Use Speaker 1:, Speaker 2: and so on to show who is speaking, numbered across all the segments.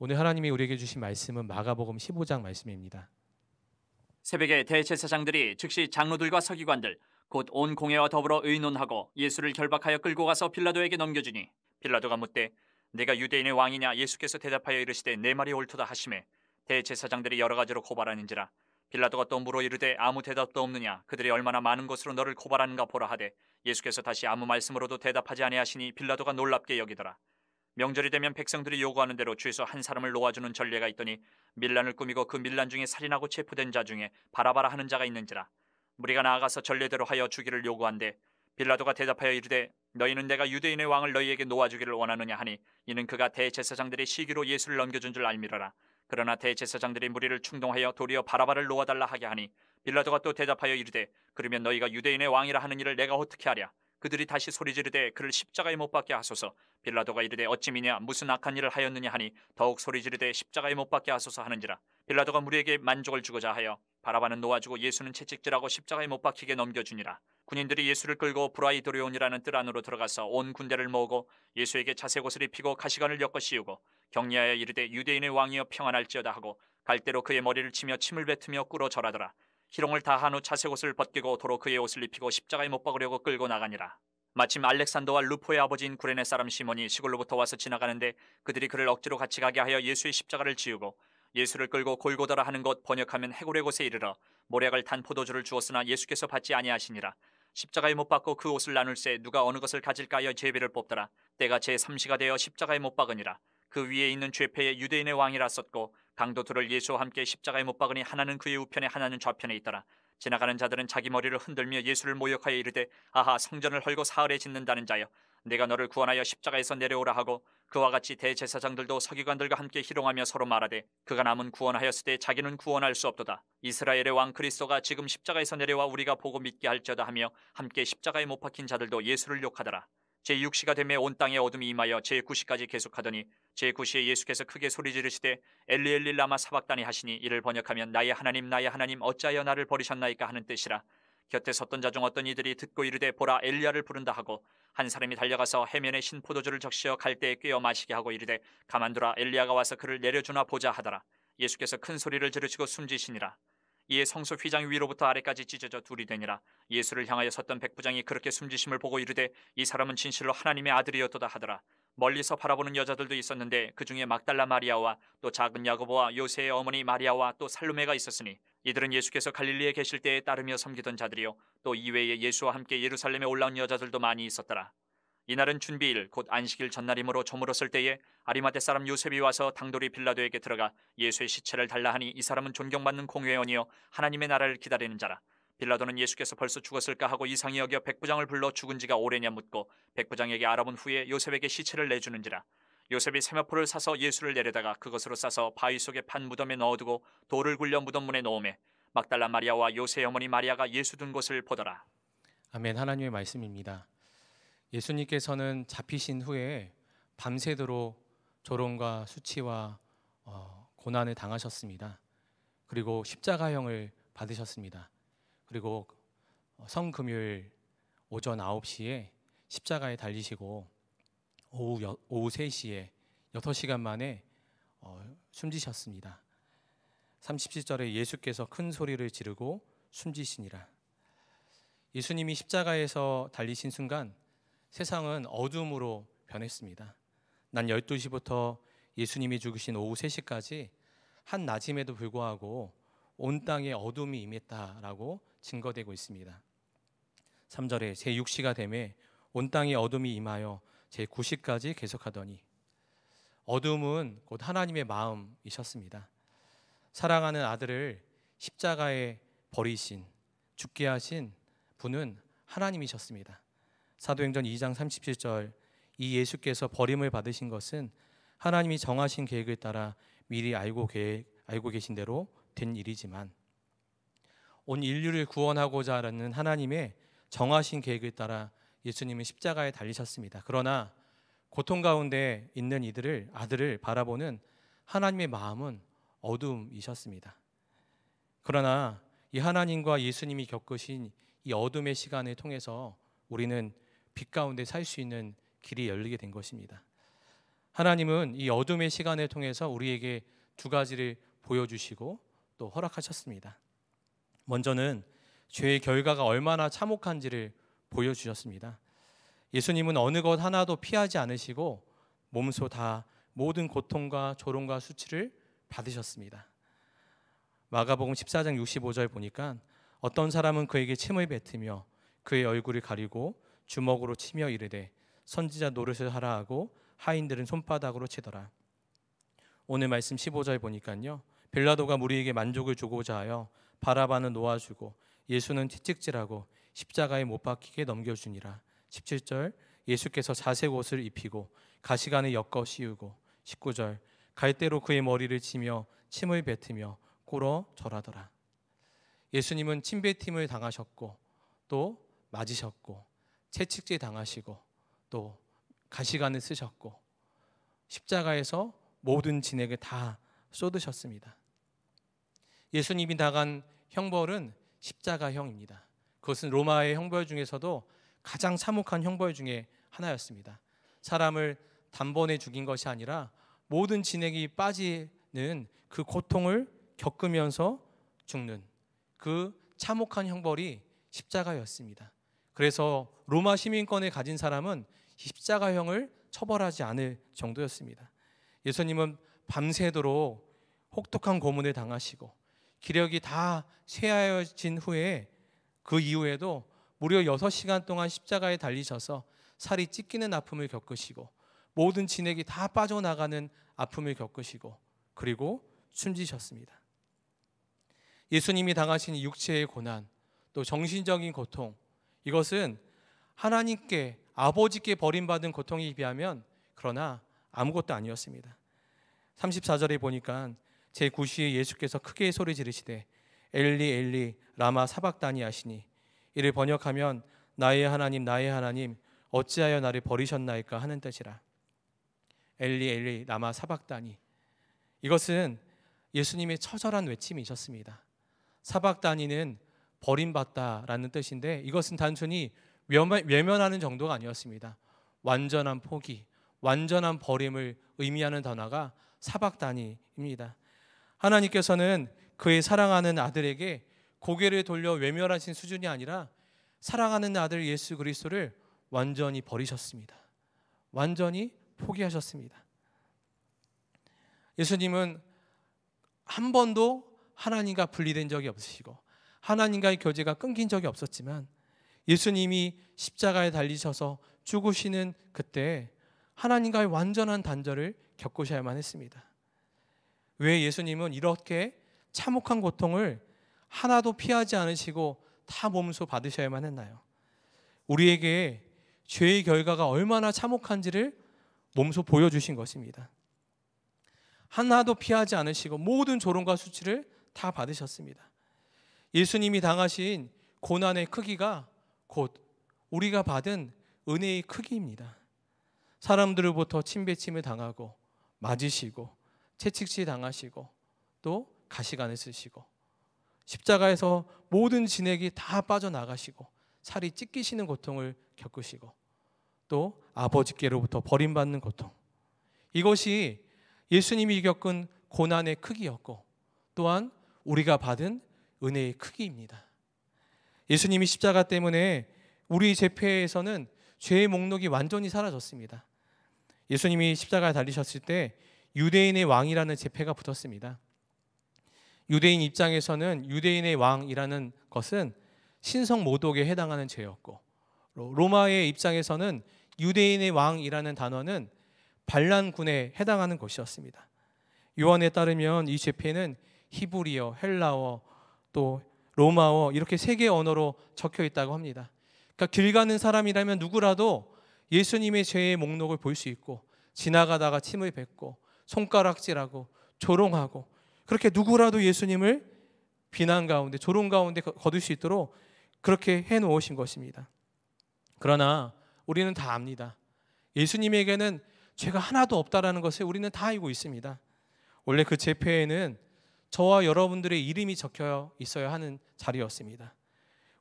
Speaker 1: 오늘 하나님이 우리에게 주신 말씀은 마가복음 15장 말씀입니다.
Speaker 2: 새벽에 대제사장들이 즉시 장로들과 서기관들 곧 온 공회와 더불어 의논하고 예수를 결박하여 끌고 가서 빌라도에게 넘겨주니 빌라도가 묻되 내가 유대인의 왕이냐 예수께서 대답하여 이르시되 내 말이 옳도다 하심에 대제사장들이 여러 가지로 고발하는지라 빌라도가 또 물어 이르되 아무 대답도 없느냐 그들이 얼마나 많은 것으로 너를 고발하는가 보라 하되 예수께서 다시 아무 말씀으로도 대답하지 아니하시니 빌라도가 놀랍게 여기더라 명절이 되면 백성들이 요구하는 대로 주에서 한 사람을 놓아주는 전례가 있더니 밀란을 꾸미고 그 밀란 중에 살인하고 체포된 자 중에 바라바라 하는 자가 있는지라 무리가 나아가서 전례대로 하여 주기를 요구한대 빌라도가 대답하여 이르되 너희는 내가 유대인의 왕을 너희에게 놓아주기를 원하느냐 하니 이는 그가 대제사장들이 시기로 예수를 넘겨준 줄 알미러라 그러나 대제사장들이 무리를 충동하여 도리어 바라바를 놓아달라 하게 하니 빌라도가 또 대답하여 이르되 그러면 너희가 유대인의 왕이라 하는 일을 내가 어떻게 하랴 그들이 다시 소리 지르되 그를 십자가에 못 박게 하소서. 빌라도가 이르되 어찌 미냐 무슨 악한 일을 하였느냐 하니 더욱 소리 지르되 십자가에 못 박게 하소서 하는지라. 빌라도가 무리에게 만족을 주고자 하여 바라바는 놓아주고 예수는 채찍질하고 십자가에 못 박히게 넘겨주니라. 군인들이 예수를 끌고 브라이도리온이라는 뜰 안으로 들어가서 온 군대를 모으고 예수에게 자세 곳을 입히고 가시관을 엮어 씌우고 격리하여 이르되 유대인의 왕이여 평안할지어다 하고 갈대로 그의 머리를 치며 침을 뱉으며 꿇어 절하더라. 희롱을 다 한 후 자색 옷을 벗기고 도로 그의 옷을 입히고 십자가에 못 박으려고 끌고 나가니라. 마침 알렉산더와 루포의 아버지인 구레네 사람 시몬이 시골로부터 와서 지나가는데 그들이 그를 억지로 같이 가게 하여 예수의 십자가를 지우고 예수를 끌고 골고다라 하는 곳 번역하면 해골의 곳에 이르러 모략을 탄 포도주를 주었으나 예수께서 받지 아니하시니라 십자가에 못 박고 그 옷을 나눌 새 누가 어느 것을 가질까 하여 제비를 뽑더라 때가 제 3시가 되어 십자가에 못 박으니라 그 위에 있는 죄패의 유대인의 왕이라 썼고 강도들을 예수와 함께 십자가에 못 박으니 하나는 그의 우편에 하나는 좌편에 있더라. 지나가는 자들은 자기 머리를 흔들며 예수를 모욕하여 이르되 아하 성전을 헐고 사흘에 짓는다는 자여 내가 너를 구원하여 십자가에서 내려오라 하고 그와 같이 대제사장들도 서기관들과 함께 희롱하며 서로 말하되 그가 남은 구원하였으되 자기는 구원할 수 없도다 이스라엘의 왕 그리스도가 지금 십자가에서 내려와 우리가 보고 믿게 할자다 하며 함께 십자가에 못 박힌 자들도 예수를 욕하더라 제6시가 되매 온 땅에 어둠이 임하여 제9시까지 계속하더니 제9시에 예수께서 크게 소리 지르시되 엘리엘리 라마 사박단이 하시니 이를 번역하면 나의 하나님 나의 하나님 어찌하여 나를 버리셨나이까 하는 뜻이라 곁에 섰던 자 중 어떤 이들이 듣고 이르되 보라 엘리야를 부른다 하고 한 사람이 달려가서 해면에 신 포도주를 적시어 갈대에 꿰어 마시게 하고 이르되 가만두라 엘리야가 와서 그를 내려주나 보자 하더라 예수께서 큰 소리를 지르시고 숨지시니라 이에 성소 휘장 위로부터 아래까지 찢어져 둘이 되니라 예수를 향하여 섰던 백부장이 그렇게 숨지심을 보고 이르되 이 사람은 진실로 하나님의 아들이었도다 하더라 멀리서 바라보는 여자들도 있었는데 그 중에 막달라 마리아와 또 작은 야고보와 요새의 어머니 마리아와 또 살로메가 있었으니 이들은 예수께서 갈릴리에 계실 때에 따르며 섬기던 자들이요 또 이외에 예수와 함께 예루살렘에 올라온 여자들도 많이 있었더라 이날은 준비일 곧 안식일 전날이므로 저물었을 때에 아리마대 사람 요셉이 와서 당돌이 빌라도에게 들어가 예수의 시체를 달라 하니 이 사람은 존경받는 공회원이요 하나님의 나라를 기다리는 자라 빌라도는 예수께서 벌써 죽었을까 하고 이상히 여겨 백부장을 불러 죽은 지가 오래냐 묻고 백부장에게 알아본 후에 요셉에게 시체를 내주는지라 요셉이 세마포를 사서 예수를 내려다가 그것으로 싸서 바위 속에 판 무덤에 넣어두고 돌을 굴려 무덤 문에 놓음에 막달라 마리아와 요셉 의 어머니 마리아가 예수 둔 곳을 보더라
Speaker 1: 아멘 하나님의 말씀입니다 예수님께서는 잡히신 후에 밤새도록 조롱과 수치와 어, 고난을 당하셨습니다. 그리고 십자가형을 받으셨습니다. 그리고 성금요일 오전 9시에 십자가에 달리시고 오후, 여, 오후 3시에 6시간 만에 어, 숨지셨습니다. 37절에 예수께서 큰 소리를 지르고 숨지시니라. 예수님이 십자가에서 달리신 순간 세상은 어둠으로 변했습니다. 난 12시부터 예수님이 죽으신 오후 3시까지 한 낮임에도 불구하고 온 땅에 어둠이 임했다라고 증거되고 있습니다. 3절에 제 6시가 되매 온 땅에 어둠이 임하여 제 9시까지 계속하더니 어둠은 곧 하나님의 마음이셨습니다. 사랑하는 아들을 십자가에 버리신 죽게 하신 분은 하나님이셨습니다. 사도행전 2장 37절 이 예수께서 버림을 받으신 것은 하나님이 정하신 계획을 따라 미리 알고 계획, 알고 계신 대로 된 일이지만 온 인류를 구원하고자 하는 하나님의 정하신 계획을 따라 예수님은 십자가에 달리셨습니다. 그러나 고통 가운데 있는 이들을 아들을 바라보는 하나님의 마음은 어둠이셨습니다. 그러나 이 하나님과 예수님이 겪으신 이 어둠의 시간을 통해서 우리는 빛 가운데 살 수 있는 길이 열리게 된 것입니다. 하나님은 이 어둠의 시간을 통해서 우리에게 두 가지를 보여주시고 또 허락하셨습니다. 먼저는 죄의 결과가 얼마나 참혹한지를 보여주셨습니다. 예수님은 어느 것 하나도 피하지 않으시고 몸소 다 모든 고통과 조롱과 수치를 받으셨습니다. 마가복음 14장 65절 보니까 어떤 사람은 그에게 침을 뱉으며 그의 얼굴을 가리고 주먹으로 치며 이르되 선지자 노릇을 하라 하고 하인들은 손바닥으로 치더라. 오늘 말씀 15절 보니까요. 빌라도가 무리에게 만족을 주고자 하여 바라바는 놓아주고 예수는 채찍질하고 십자가에 못 박히게 넘겨주니라. 17절 예수께서 자색 옷을 입히고 가시관을 엮어 씌우고 19절 갈대로 그의 머리를 치며 침을 뱉으며 꼬러 절하더라. 예수님은 침뱉임을 당하셨고 또 맞으셨고 채찍질 당하시고 또 가시관을 쓰셨고 십자가에서 모든 진액을 다 쏟으셨습니다. 예수님이 당한 형벌은 십자가형입니다. 그것은 로마의 형벌 중에서도 가장 참혹한 형벌 중에 하나였습니다. 사람을 단번에 죽인 것이 아니라 모든 진액이 빠지는 그 고통을 겪으면서 죽는 그 참혹한 형벌이 십자가였습니다. 그래서 로마 시민권을 가진 사람은 십자가형을 처벌하지 않을 정도였습니다. 예수님은 밤새도록 혹독한 고문을 당하시고 기력이 다 쇠하여진 후에 그 이후에도 무려 6시간 동안 십자가에 달리셔서 살이 찢기는 아픔을 겪으시고 모든 진액이 다 빠져나가는 아픔을 겪으시고 그리고 숨지셨습니다. 예수님이 당하신 육체의 고난 또 정신적인 고통 이것은 하나님께 아버지께 버림받은 고통에 비하면 그러나 아무것도 아니었습니다. 34절에 보니까 제 9시에 예수께서 크게 소리 지르시되 엘리 엘리 라마 사박다니 하시니 이를 번역하면 나의 하나님 나의 하나님 어찌하여 나를 버리셨나이까 하는 뜻이라 엘리 엘리 라마 사박다니 이것은 예수님의 처절한 외침이셨습니다. 사박다니는 버림받다라는 뜻인데 이것은 단순히 외면하는 정도가 아니었습니다. 완전한 포기, 완전한 버림을 의미하는 단어가 사박단이입니다. 하나님께서는 그의 사랑하는 아들에게 고개를 돌려 외면하신 수준이 아니라 사랑하는 아들 예수 그리스도를 완전히 버리셨습니다. 완전히 포기하셨습니다. 예수님은 한 번도 하나님과 분리된 적이 없으시고 하나님과의 교제가 끊긴 적이 없었지만 예수님이 십자가에 달리셔서 죽으시는 그때 하나님과의 완전한 단절을 겪으셔야만 했습니다. 왜 예수님은 이렇게 참혹한 고통을 하나도 피하지 않으시고 다 몸소 받으셔야만 했나요? 우리에게 죄의 결과가 얼마나 참혹한지를 몸소 보여주신 것입니다. 하나도 피하지 않으시고 모든 조롱과 수치를 다 받으셨습니다. 예수님이 당하신 고난의 크기가 곧 우리가 받은 은혜의 크기입니다. 사람들로부터 침배침을 당하고 맞으시고 채찍질 당하시고 또 가시관을 쓰시고 십자가에서 모든 진액이 다 빠져나가시고 살이 찢기시는 고통을 겪으시고 또 아버지께로부터 버림받는 고통 이것이 예수님이 겪은 고난의 크기였고 또한 우리가 받은 은혜의 크기입니다. 예수님이 십자가 때문에 우리 제패에서는 죄의 목록이 완전히 사라졌습니다. 예수님이 십자가에 달리셨을 때 유대인의 왕이라는 제패가 붙었습니다. 유대인 입장에서는 유대인의 왕이라는 것은 신성 모독에 해당하는 죄였고 로마의 입장에서는 유대인의 왕이라는 단어는 반란군에 해당하는 것이었습니다. 요한에 따르면 이 제패는 히브리어, 헬라어, 또 로마어 이렇게 세 개 언어로 적혀 있다고 합니다. 그러니까 길 가는 사람이라면 누구라도 예수님의 죄의 목록을 볼 수 있고 지나가다가 침을 뱉고 손가락질하고 조롱하고 그렇게 누구라도 예수님을 비난 가운데 조롱 가운데 거둘 수 있도록 그렇게 해 놓으신 것입니다. 그러나 우리는 다 압니다. 예수님에게는 죄가 하나도 없다라는 것을 우리는 다 알고 있습니다. 원래 그 재패에는 저와 여러분들의 이름이 적혀 있어야 하는 자리였습니다.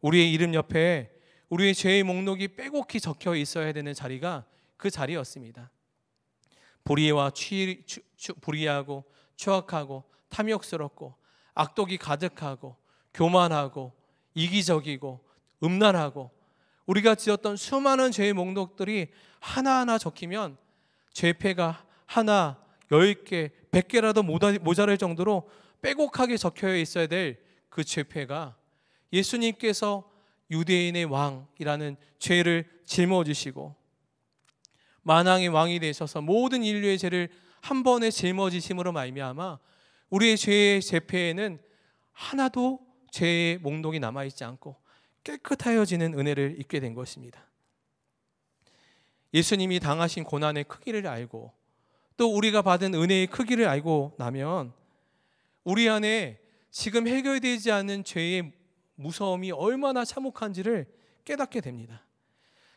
Speaker 1: 우리의 이름 옆에 우리의 죄의 목록이 빼곡히 적혀 있어야 되는 자리가 그 자리였습니다. 불의와 불의하고 추악하고 탐욕스럽고 악독이 가득하고 교만하고 이기적이고 음란하고 우리가 지었던 수많은 죄의 목록들이 하나하나 적히면 죄패가 하나, 열 개, 백 개라도 모자랄 정도로 빼곡하게 적혀 있어야 될 그 죄패가 예수님께서 유대인의 왕이라는 죄를 짊어지시고 만왕의 왕이 되셔서 모든 인류의 죄를 한 번에 짊어지심으로 말미암아 우리의 죄의 죄패에는 하나도 죄의 몽동이 남아 있지 않고 깨끗하여지는 은혜를 입게 된 것입니다. 예수님이 당하신 고난의 크기를 알고 또 우리가 받은 은혜의 크기를 알고 나면 우리 안에 지금 해결되지 않은 죄의 무서움이 얼마나 참혹한지를 깨닫게 됩니다.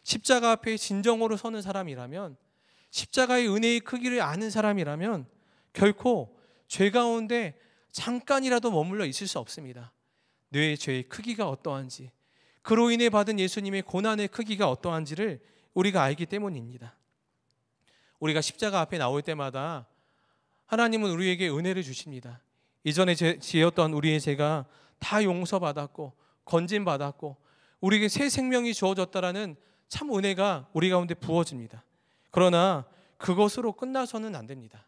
Speaker 1: 십자가 앞에 진정으로 서는 사람이라면 십자가의 은혜의 크기를 아는 사람이라면 결코 죄 가운데 잠깐이라도 머물러 있을 수 없습니다. 뇌의 죄의 크기가 어떠한지, 그로 인해 받은 예수님의 고난의 크기가 어떠한지를 우리가 알기 때문입니다. 우리가 십자가 앞에 나올 때마다 하나님은 우리에게 은혜를 주십니다. 이전에 지었던 우리의 죄가 다 용서받았고 건진받았고 우리에게 새 생명이 주어졌다라는 참 은혜가 우리 가운데 부어집니다. 그러나 그것으로 끝나서는 안 됩니다.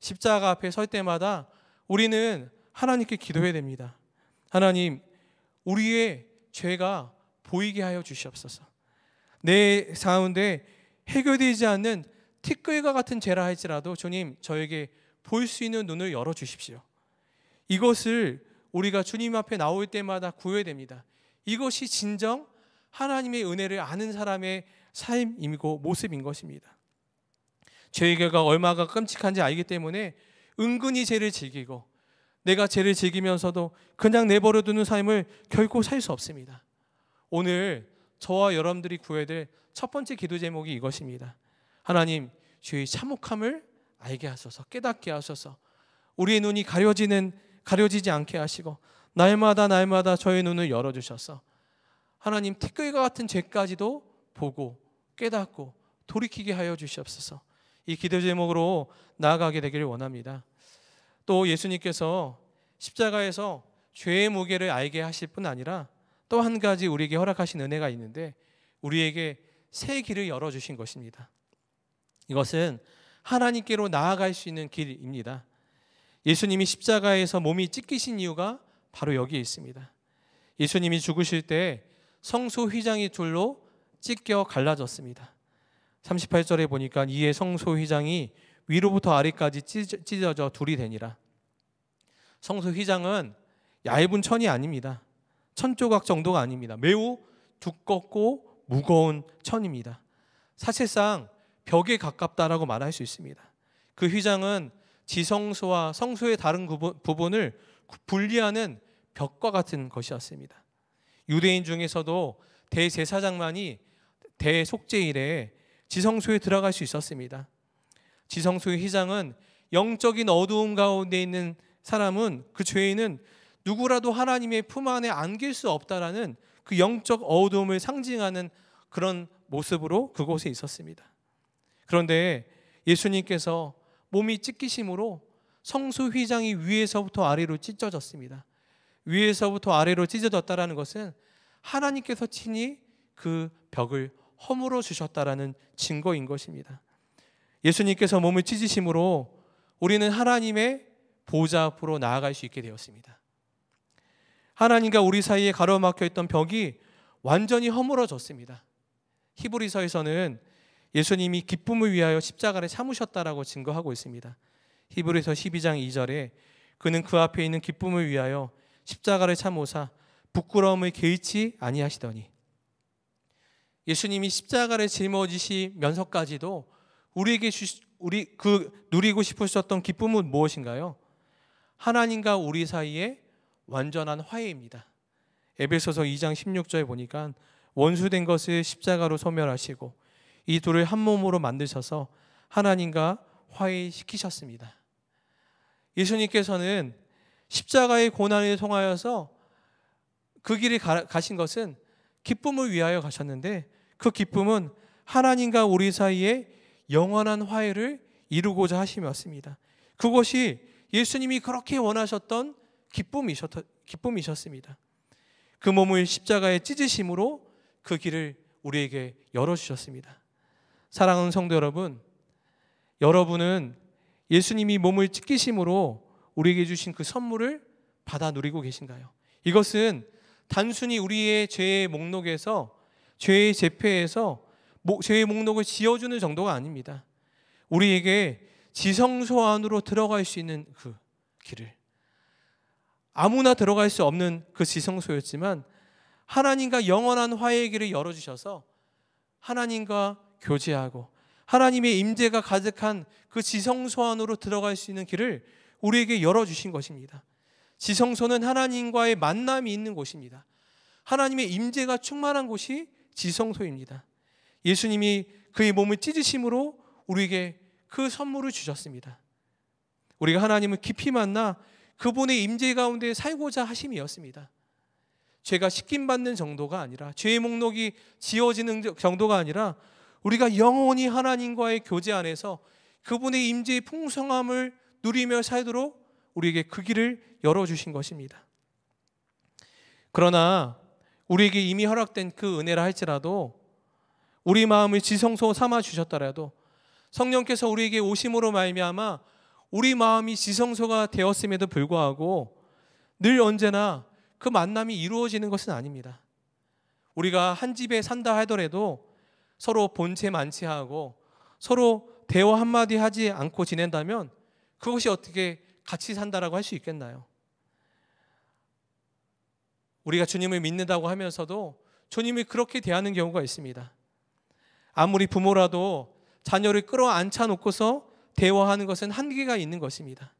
Speaker 1: 십자가 앞에 설 때마다 우리는 하나님께 기도해야 됩니다. 하나님, 우리의 죄가 보이게 하여 주시옵소서. 내 가운데 해결되지 않는 티끌과 같은 죄라 할지라도 주님 저에게 볼 수 있는 눈을 열어 주십시오. 이것을 우리가 주님 앞에 나올 때마다 구해야 됩니다. 이것이 진정 하나님의 은혜를 아는 사람의 삶이고 모습인 것입니다. 죄의 얼마가 끔찍한지 알기 때문에 은근히 죄를 즐기고 내가 죄를 즐기면서도 그냥 내버려 두는 삶을 결코 살 수 없습니다. 오늘 저와 여러분들이 구해야 될 첫 번째 기도 제목이 이것입니다. 하나님, 죄의 참혹함을 알게 하소서, 깨닫게 하소서. 우리의 눈이 가려지는 가려지지 않게 하시고 날마다 날마다 저의 눈을 열어 주셔서 하나님 티끌과 같은 죄까지도 보고 깨닫고 돌이키게 하여 주시옵소서. 이 기도 제목으로 나아가게 되기를 원합니다. 또 예수님께서 십자가에서 죄의 무게를 알게 하실 뿐 아니라 또 한 가지 우리에게 허락하신 은혜가 있는데 우리에게 새 길을 열어 주신 것입니다. 이것은 하나님께로 나아갈 수 있는 길입니다. 예수님이 십자가에서 몸이 찢기신 이유가 바로 여기에 있습니다. 예수님이 죽으실 때 성소 휘장이 둘로 찢겨 갈라졌습니다. 38절에 보니까 이에 성소 휘장이 위로부터 아래까지 찢어져 둘이 되니라. 성소 휘장은 얇은 천이 아닙니다. 천 조각 정도가 아닙니다. 매우 두껍고 무거운 천입니다. 사실상 벽에 가깝다라고 말할 수 있습니다. 그 휘장은 지성소와 성소의 다른 부분, 을 분리하는 벽과 같은 것이었습니다. 유대인 중에서도 대제사장만이 대속제일에 지성소에 들어갈 수 있었습니다. 지성소의 희장은 영적인 어두움 가운데 있는 사람은 그 죄인은 누구라도 하나님의 품 안에 안길 수 없다라는 그 영적 어두움을 상징하는 그런 모습으로 그곳에 있었습니다. 그런데 예수님께서 몸이 찢기심으로 성수휘장이 위에서부터 아래로 찢어졌습니다. 위에서부터 아래로 찢어졌다라는 것은 하나님께서 친히 그 벽을 허물어 주셨다라는 증거인 것입니다. 예수님께서 몸을 찢으심으로 우리는 하나님의 보좌 앞으로 나아갈 수 있게 되었습니다. 하나님과 우리 사이에 가로막혀 있던 벽이 완전히 허물어졌습니다. 히브리서에서는 예수님이 기쁨을 위하여 십자가를 참으셨다라고 증거하고 있습니다. 히브리서 12장 2절에 그는 그 앞에 있는 기쁨을 위하여 십자가를 참으사 부끄러움을 개의치 아니하시더니 예수님이 십자가를 짊어지시면서까지도 우리에게 주시, 우리 그 누리고 싶으셨던 기쁨은 무엇인가요? 하나님과 우리 사이에 완전한 화해입니다. 에베소서 2장 16절에 보니까 원수된 것을 십자가로 소멸하시고 이 둘을 한 몸으로 만드셔서 하나님과 화해시키셨습니다. 예수님께서는 십자가의 고난을 통하여서 그 길을 가신 것은 기쁨을 위하여 가셨는데 그 기쁨은 하나님과 우리 사이에 영원한 화해를 이루고자 하심이었습니다. 그것이 예수님이 그렇게 원하셨던 기쁨이셨, 기쁨이셨습니다. 그 몸을 십자가에 찢으심으로 그 길을 우리에게 열어주셨습니다. 사랑하는 성도 여러분, 여러분은 예수님이 몸을 찢기심으로 우리에게 주신 그 선물을 받아 누리고 계신가요? 이것은 단순히 우리의 죄의 목록에서 죄의 재패에서 죄의 목록을 지어주는 정도가 아닙니다. 우리에게 지성소 안으로 들어갈 수 있는 그 길을 아무나 들어갈 수 없는 그 지성소였지만 하나님과 영원한 화해의 길을 열어주셔서 하나님과 교제하고 하나님의 임재가 가득한 그 지성소 안으로 들어갈 수 있는 길을 우리에게 열어주신 것입니다. 지성소는 하나님과의 만남이 있는 곳입니다. 하나님의 임재가 충만한 곳이 지성소입니다. 예수님이 그의 몸을 찢으심으로 우리에게 그 선물을 주셨습니다. 우리가 하나님을 깊이 만나 그분의 임재 가운데 살고자 하심이었습니다. 죄가 씻김 받는 정도가 아니라 죄의 목록이 지워지는 정도가 아니라 우리가 영원히 하나님과의 교제 안에서 그분의 임재의 풍성함을 누리며 살도록 우리에게 그 길을 열어주신 것입니다. 그러나 우리에게 이미 허락된 그 은혜라 할지라도 우리 마음을 지성소 삼아 주셨더라도 성령께서 우리에게 오심으로 말미암아 우리 마음이 지성소가 되었음에도 불구하고 늘 언제나 그 만남이 이루어지는 것은 아닙니다. 우리가 한 집에 산다 하더라도 서로 본체 만취하고 서로 대화 한마디 하지 않고 지낸다면 그것이 어떻게 같이 산다라고 할 수 있겠나요? 우리가 주님을 믿는다고 하면서도 주님이 그렇게 대하는 경우가 있습니다. 아무리 부모라도 자녀를 끌어안차 놓고서 대화하는 것은 한계가 있는 것입니다.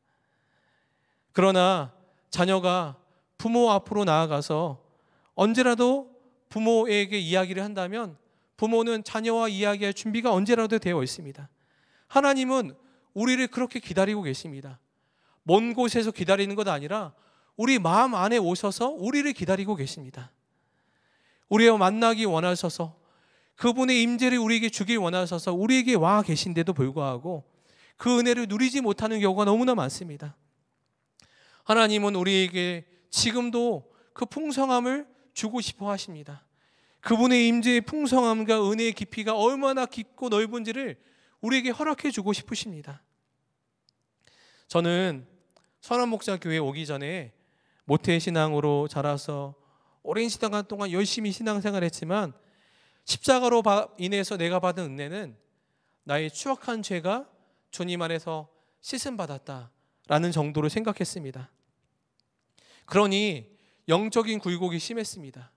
Speaker 1: 그러나 자녀가 부모 앞으로 나아가서 언제라도 부모에게 이야기를 한다면 부모는 자녀와 이야기할 준비가 언제라도 되어 있습니다. 하나님은 우리를 그렇게 기다리고 계십니다. 먼 곳에서 기다리는 것 아니라 우리 마음 안에 오셔서 우리를 기다리고 계십니다. 우리와 만나기 원하셔서 그분의 임재를 우리에게 주길 원하셔서 우리에게 와 계신데도 불구하고 그 은혜를 누리지 못하는 경우가 너무나 많습니다. 하나님은 우리에게 지금도 그 풍성함을 주고 싶어 하십니다. 그분의 임재의 풍성함과 은혜의 깊이가 얼마나 깊고 넓은지를 우리에게 허락해 주고 싶으십니다. 저는 선한 목자 교회 오기 전에 모태 신앙으로 자라서 오랜 시간 동안 열심히 신앙생활했지만 십자가로 인해서 내가 받은 은혜는 나의 추악한 죄가 주님 안에서 씻음 받았다라는 정도로 생각했습니다. 그러니 영적인 굴곡이 심했습니다.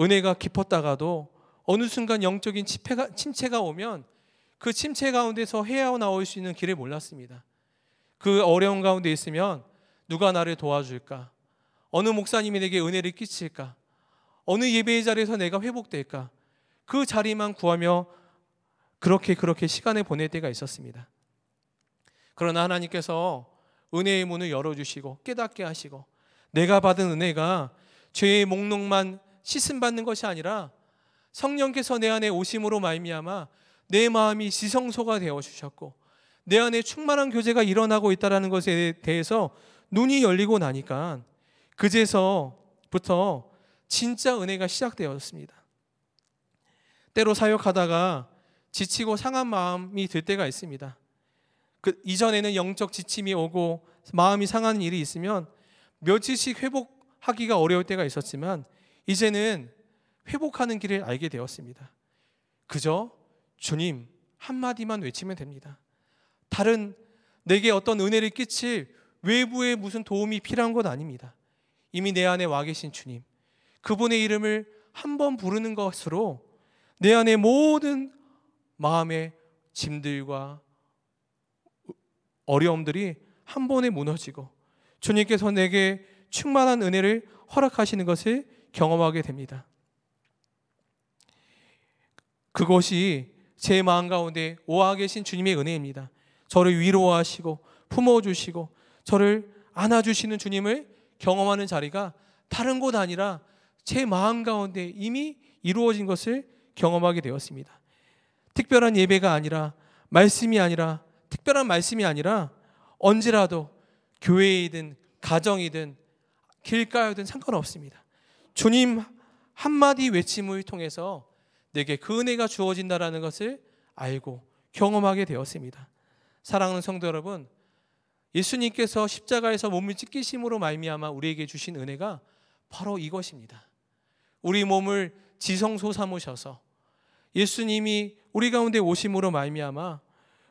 Speaker 1: 은혜가 깊었다가도 어느 순간 영적인 침체가, 침체가 오면 그 침체 가운데서 헤어나올 수 있는 길을 몰랐습니다. 그 어려운 가운데 있으면 누가 나를 도와줄까? 어느 목사님이 내게 은혜를 끼칠까? 어느 예배의 자리에서 내가 회복될까? 그 자리만 구하며 그렇게 그렇게 시간을 보낼 때가 있었습니다. 그러나 하나님께서 은혜의 문을 열어주시고 깨닫게 하시고 내가 받은 은혜가 죄의 목록만 씻음 받는 것이 아니라 성령께서 내 안에 오심으로 말미암아 내 마음이 지성소가 되어 주셨고 내 안에 충만한 교제가 일어나고 있다라는 것에 대해서 눈이 열리고 나니까 그제서부터 진짜 은혜가 시작되었습니다. 때로 사역하다가 지치고 상한 마음이 들 때가 있습니다. 그 이전에는 영적 지침이 오고 마음이 상한 일이 있으면 며칠씩 회복하기가 어려울 때가 있었지만 이제는 회복하는 길을 알게 되었습니다. 그저 주님 한마디만 외치면 됩니다. 다른 내게 어떤 은혜를 끼칠 외부의 무슨 도움이 필요한 것 아닙니다. 이미 내 안에 와 계신 주님, 그분의 이름을 한 번 부르는 것으로 내 안의 모든 마음의 짐들과 어려움들이 한 번에 무너지고 주님께서 내게 충만한 은혜를 허락하시는 것을 경험하게 됩니다. 그것이 제 마음 가운데 오아 계신 주님의 은혜입니다. 저를 위로하시고 품어주시고 저를 안아주시는 주님을 경험하는 자리가 다른 곳 아니라 제 마음 가운데 이미 이루어진 것을 경험하게 되었습니다. 특별한 예배가 아니라 말씀이 아니라 특별한 말씀이 아니라 언제라도 교회이든 가정이든 길가여든 상관없습니다. 주님 한마디 외침을 통해서 내게 그 은혜가 주어진다라는 것을 알고 경험하게 되었습니다. 사랑하는 성도 여러분, 예수님께서 십자가에서 몸을 찢기심으로 말미암아 우리에게 주신 은혜가 바로 이것입니다. 우리 몸을 지성소 삼으셔서 예수님이 우리 가운데 오심으로 말미암아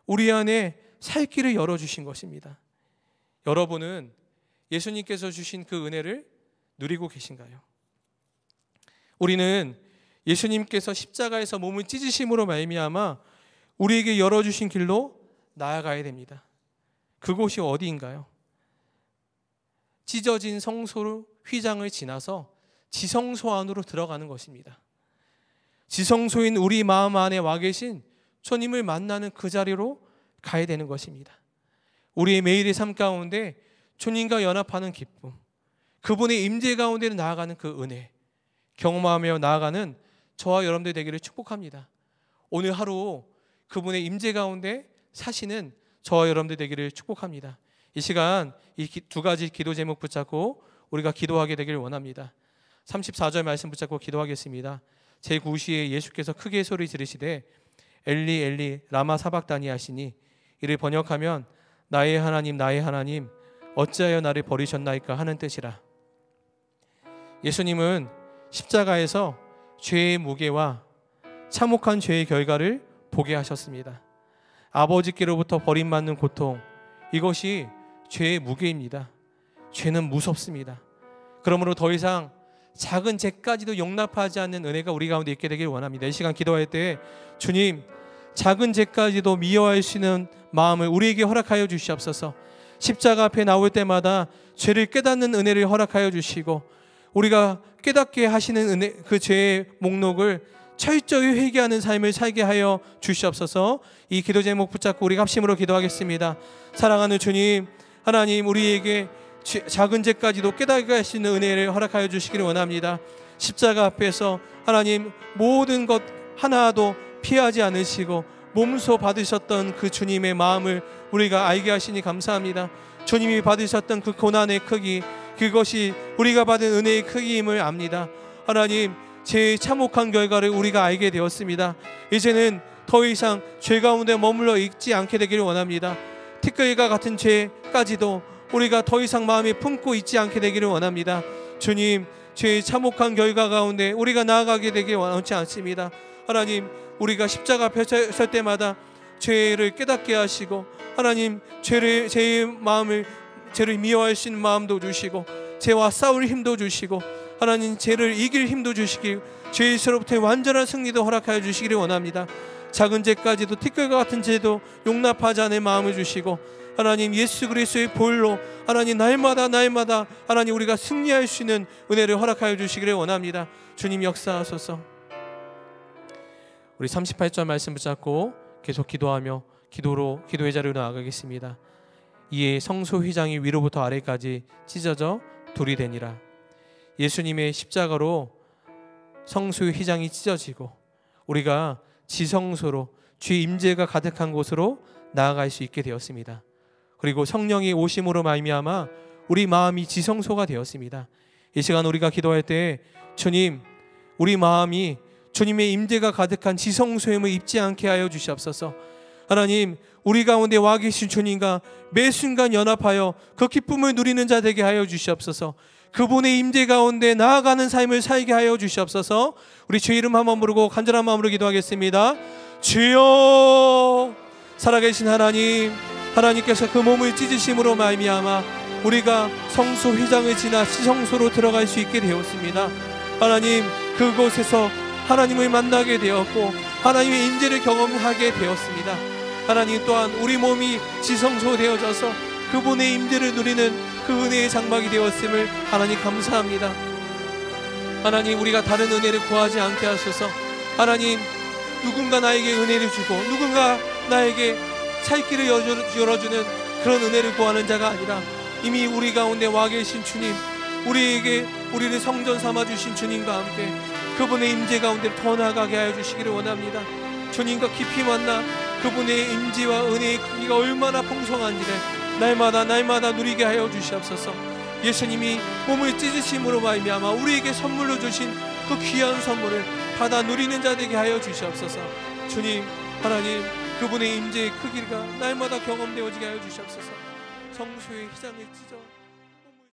Speaker 1: 우리 안에 살 길을 열어 주신 것입니다. 여러분은 예수님께서 주신 그 은혜를 누리고 계신가요? 우리는 예수님께서 십자가에서 몸을 찢으심으로 말미암아 우리에게 열어주신 길로 나아가야 됩니다. 그곳이 어디인가요? 찢어진 성소로 휘장을 지나서 지성소 안으로 들어가는 것입니다. 지성소인 우리 마음 안에 와 계신 주님을 만나는 그 자리로 가야 되는 것입니다. 우리의 매일의 삶 가운데 주님과 연합하는 기쁨, 그분의 임재 가운데 나아가는 그 은혜, 경험하며 나아가는 저와 여러분들 되기를 축복합니다. 오늘 하루 그분의 임재 가운데 사시는 저와 여러분들 되기를 축복합니다. 이 시간 이 두 가지 기도 제목 붙잡고 우리가 기도하게 되기를 원합니다. 34절 말씀 붙잡고 기도하겠습니다. 제 9시에 예수께서 크게 소리 지르시되 엘리 엘리 라마 사박다니 하시니 이를 번역하면 나의 하나님 나의 하나님 어찌하여 나를 버리셨나이까 하는 뜻이라. 예수님은 십자가에서 죄의 무게와 참혹한 죄의 결과를 보게 하셨습니다. 아버지께로부터 버림받는 고통, 이것이 죄의 무게입니다. 죄는 무섭습니다. 그러므로 더 이상 작은 죄까지도 용납하지 않는 은혜가 우리 가운데 있게 되길 원합니다. 이 시간 기도할 때 주님, 작은 죄까지도 미워할 수 있는 마음을 우리에게 허락하여 주시옵소서. 십자가 앞에 나올 때마다 죄를 깨닫는 은혜를 허락하여 주시고 우리가 깨닫게 하시는 은혜, 그 죄의 목록을 철저히 회개하는 삶을 살게 하여 주시옵소서 이 기도 제목 붙잡고 우리 합심으로 기도하겠습니다. 사랑하는 주님, 하나님 우리에게 작은 죄까지도 깨닫게 하시는 은혜를 허락하여 주시기를 원합니다. 십자가 앞에서 하나님 모든 것 하나도 피하지 않으시고 몸소 받으셨던 그 주님의 마음을 우리가 알게 하시니 감사합니다. 주님이 받으셨던 그 고난의 크기, 그것이 우리가 받은 은혜의 크기임을 압니다. 하나님, 제 참혹한 결과를 우리가 알게 되었습니다. 이제는 더 이상 죄 가운데 머물러 있지 않게 되기를 원합니다. 티끌과 같은 죄까지도 우리가 더 이상 마음이 품고 있지 않게 되기를 원합니다. 주님, 죄의 참혹한 결과 가운데 우리가 나아가게 되길 원치 않습니다. 하나님, 우리가 십자가 펼칠 때마다 죄를 깨닫게 하시고 하나님 죄를 제 마음을 죄를 미워하시는 마음도 주시고 죄와 싸울 힘도 주시고 하나님 죄를 이길 힘도 주시기 죄에서로부터의 완전한 승리도 허락하여 주시기를 원합니다. 작은 죄까지도 티끌과 같은 죄도 용납하지 않을 마음을 주시고 하나님 예수 그리스의보로 하나님 날마다 날마다 하나님 우리가 승리할 수 있는 은혜를 허락하여 주시기를 원합니다. 주님 역사하소서. 우리 38절 말씀 붙잡고 계속 기도하며 기도로 기도의 자리로 나아가겠습니다. 이에 성소 휘장이 위로부터 아래까지 찢어져 둘이 되니라. 예수님의 십자가로 성소의 휘장이 찢어지고 우리가 지성소로 주의 임재가 가득한 곳으로 나아갈 수 있게 되었습니다. 그리고 성령이 오심으로 말미암아 우리 마음이 지성소가 되었습니다. 이 시간 우리가 기도할 때 주님 우리 마음이 주님의 임재가 가득한 지성소임을 입지 않게 하여 주시옵소서. 하나님 우리 가운데 와 계신 주님과 매 순간 연합하여 그 기쁨을 누리는 자 되게 하여 주시옵소서. 그분의 임재 가운데 나아가는 삶을 살게 하여 주시옵소서. 우리 주의 이름 한번 부르고 간절한 마음으로 기도하겠습니다. 주여 살아계신 하나님 하나님께서 그 몸을 찢으심으로 말미암아 우리가 성소 회장을 지나 시성소로 들어갈 수 있게 되었습니다. 하나님 그곳에서 하나님을 만나게 되었고 하나님의 임재를 경험하게 되었습니다. 하나님 또한 우리 몸이 지성소되어져서 그분의 임재를 누리는 그 은혜의 장막이 되었음을 하나님 감사합니다. 하나님 우리가 다른 은혜를 구하지 않게 하소서. 하나님 누군가 나에게 은혜를 주고 누군가 나에게 살길을 열어주는 그런 은혜를 구하는 자가 아니라 이미 우리 가운데 와 계신 주님 우리에게 우리를 성전 삼아 주신 주님과 함께 그분의 임재 가운데 더 나아가게 하여 주시기를 원합니다. 주님과 깊이 만나 그분의 임지와 은혜의 크기가 얼마나 풍성한지를 날마다 날마다 누리게 하여 주시옵소서 예수님이 몸을 찢으심으로 말미암아 우리에게 선물로 주신 그 귀한 선물을 받아 누리는 자들에게 하여 주시옵소서 주님 하나님 그분의 임재의 크기가 날마다 경험되어지게 하여 주시옵소서 성소의 희장을 찢어